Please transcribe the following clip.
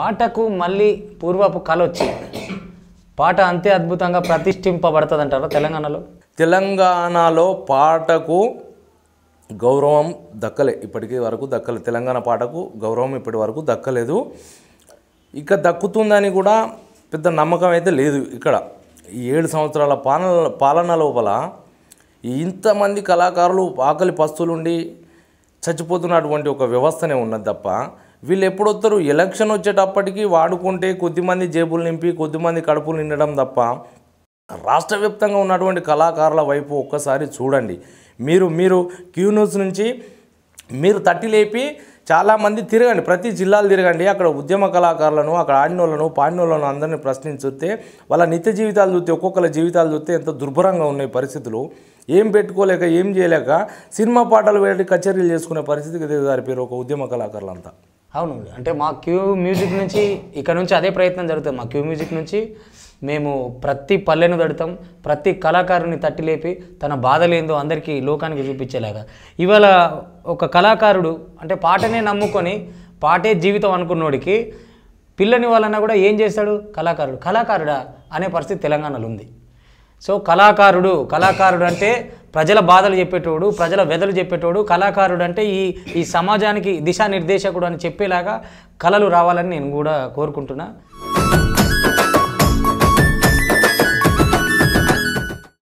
పాటకు మళ్ళీ పూర్వపు కళ వచ్చింది పాట అంతే అద్భుతంగా ప్రతిష్ఠింపబడుతుంది అంటారా తెలంగాణలో తెలంగాణలో పాటకు గౌరవం దక్కలే ఇప్పటికి వరకు దక్కలే తెలంగాణ పాటకు గౌరవం ఇప్పటి వరకు దక్కలేదు ఇక దక్కుతుందని కూడా పెద్ద నమ్మకం అయితే లేదు ఇక్కడ ఈ ఏడు సంవత్సరాల పాలన పాలన లోపల ఇంతమంది కళాకారులు ఆకలి పస్తులుండి చచ్చిపోతున్నటువంటి ఒక వ్యవస్థనే ఉన్నది తప్ప వీళ్ళు ఎప్పుడొస్తారు ఎలక్షన్ వచ్చేటప్పటికి వాడుకుంటే కొద్దిమంది జేబులు నింపి కొద్దిమంది కడుపులు నిండడం తప్ప రాష్ట్ర వ్యాప్తంగా ఉన్నటువంటి కళాకారుల వైపు ఒక్కసారి చూడండి మీరు మీరు క్యూ న్యూస్ నుంచి మీరు తట్టి లేపి చాలామంది తిరగండి ప్రతి జిల్లాలు తిరగండి అక్కడ ఉద్యమ కళాకారులను అక్కడ ఆడినోళ్ళను పాడినోళ్ళను అందరినీ ప్రశ్నించుతే వాళ్ళ నిత్య జీవితాలు చూస్తే ఒక్కొక్కరి జీవితాలు చూస్తే ఎంత దుర్భరంగా ఉన్నాయి పరిస్థితులు ఏం పెట్టుకోలేక ఏం చేయలేక సినిమా పాటలు వేటి కచేరీలు చేసుకునే పరిస్థితికి దిగజారిపోయారు ఒక ఉద్యమ కళాకారులంతా అవును అంటే మా క్యూ మ్యూజిక్ నుంచి ఇక్కడ నుంచి అదే ప్రయత్నం జరుగుతుంది మా క్యూ మ్యూజిక్ నుంచి మేము ప్రతి పల్లెను తడతాం ప్రతి కళాకారుని తట్టిలేపి తన బాధలేందో అందరికీ లోకానికి చూపించేలాగా ఇవాళ ఒక కళాకారుడు అంటే పాటనే నమ్ముకొని పాటే జీవితం అనుకున్నోడికి పిల్లని వాళ్ళన కూడా ఏం చేస్తాడు కళాకారుడు కళాకారుడా అనే పరిస్థితి తెలంగాణలో ఉంది సో కళాకారుడు కళాకారుడు అంటే ప్రజల బాధలు చెప్పేటోడు ప్రజల వెదలు చెప్పేటోడు కళాకారుడు అంటే ఈ ఈ సమాజానికి దిశానిర్దేశకుడు అని చెప్పేలాగా కళలు రావాలని నేను కూడా కోరుకుంటున్నాను